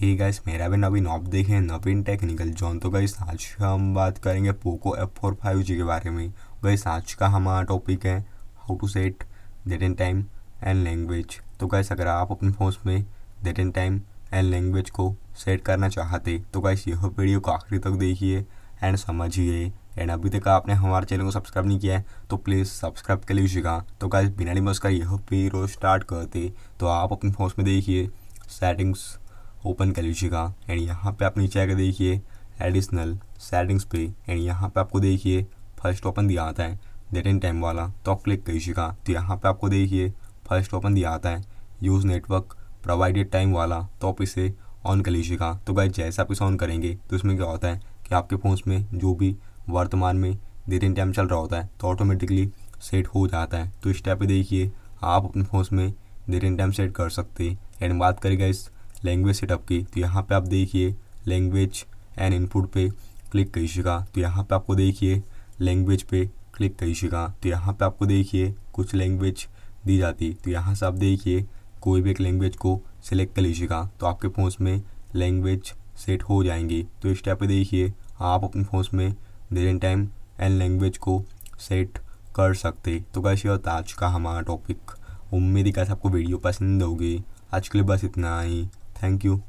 ही guys मेरा भी नवीन आप देखे नवीन टेक्निकल जोन तो गाइस आज हम बात करेंगे Poco F four five G के बारे में गाइस आज का हमारा टॉपिक है how to set date and time and language तो गाइस अगर आप अपने फोन में date and time and language को सेट करना चाहते तो गाइस यह वीडियो को आखिरी तक देखिए एंड समझिए एंड अभी तक आपने हमारे चैनल को सब्सक्राइब नहीं किया है तो प्लीज़ सब्सक्राइब कर लीजिएगा तो गाइस बिना डिमस का यह वीडियो स्टार्ट करते तो आप अपने फोन में देखिए सेटिंग्स ओपन कर लीजिएगा एंड यहाँ पे आप नीचे आकर देखिए एडिशनल सेटिंग्स पे एंड यहाँ पे आपको देखिए फर्स्ट ओपन दिया आता है डेट एंड टाइम वाला तो आप क्लिक लीजिएगा तो यहाँ पे आपको देखिए फर्स्ट ओपन दिया आता है यूज़ नेटवर्क प्रोवाइडेड टाइम वाला तो आप इसे ऑन कर लीजिएगा तो भाई जैसे आप इसे ऑन करेंगे तो इसमें क्या होता है कि आपके फ़ोन में जो भी वर्तमान में डेट एंड टाइम चल रहा होता है तो ऑटोमेटिकली सेट हो जाता है तो इस टाइप पर देखिए आप अपने फ़ोन में डेट एंड टाइम सेट कर सकते हैं एंड बात करेगा इस लैंग्वेज सेटअप की तो यहाँ पे आप देखिए लैंग्वेज एंड इनपुट पे क्लिक कीजिएगा तो यहाँ पे आपको देखिए लैंग्वेज पे क्लिक कीजिएगा तो यहाँ पे आपको देखिए कुछ लैंग्वेज दी जाती तो यहाँ से आप देखिए कोई भी एक लैंग्वेज को सिलेक्ट कर लीजिएगा तो आपके फ़ोन में लैंग्वेज सेट हो जाएंगी तो इस टाइप पर देखिए आप अपने फ़ोन में date and time and language को सेट कर सकते तो कैसे होता आज का हमारा टॉपिक उम्मीद है कैसे आपको वीडियो पसंद होगी आज के लिए बस इतना ही Thank you.